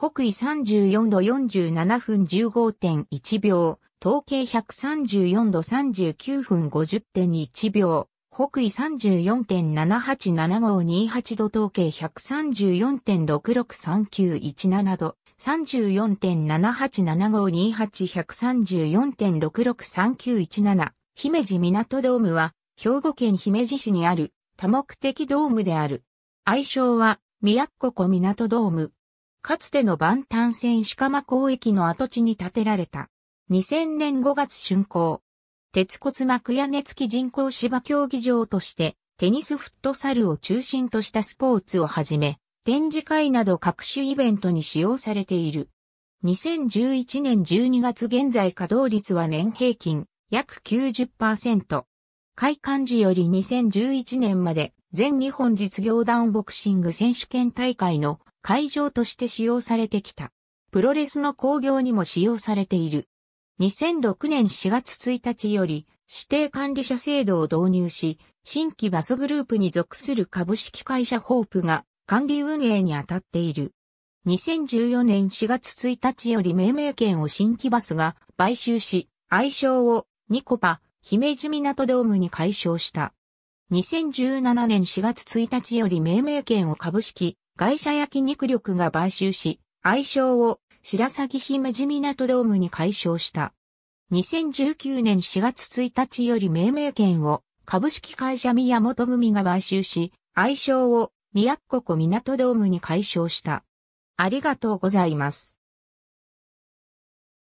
北緯34度47分15.1秒、統計134度39分50.1秒、北緯34.787528度統計134.663917度、3 4 7 8 7 5 2 8 1 3 4 1 6 6 3 9 1姫路港ドームは、兵庫県姫路市にある多目的ドームである。愛称は、宮古子港ドーム。かつての万端線鹿間港駅の跡地に建てられた。2000年5月竣工。鉄骨幕屋根付き人工芝競技場として、テニスフットサルを中心としたスポーツをはじめ、展示会など各種イベントに使用されている。2011年12月現在稼働率は年平均約90%。開館時より2011年まで全日本実業団ボクシング選手権大会の会場として使用されてきた。プロレスの興行にも使用されている。2006年4月1日より指定管理者制度を導入し、新規バスグループに属する株式会社ホープが管理運営に当たっている。2014年4月1日より命名権を新規バスが買収し、愛称をニコパ、姫路港ドームに解消した。2017年4月1日より命名権を株式外車焼肉力が買収し、愛称を白鷺姫路港ドームに解消した。2019年4月1日より命名権を株式会社宮本組が買収し、愛称を宮古子港ドームに解消した。ありがとうございます。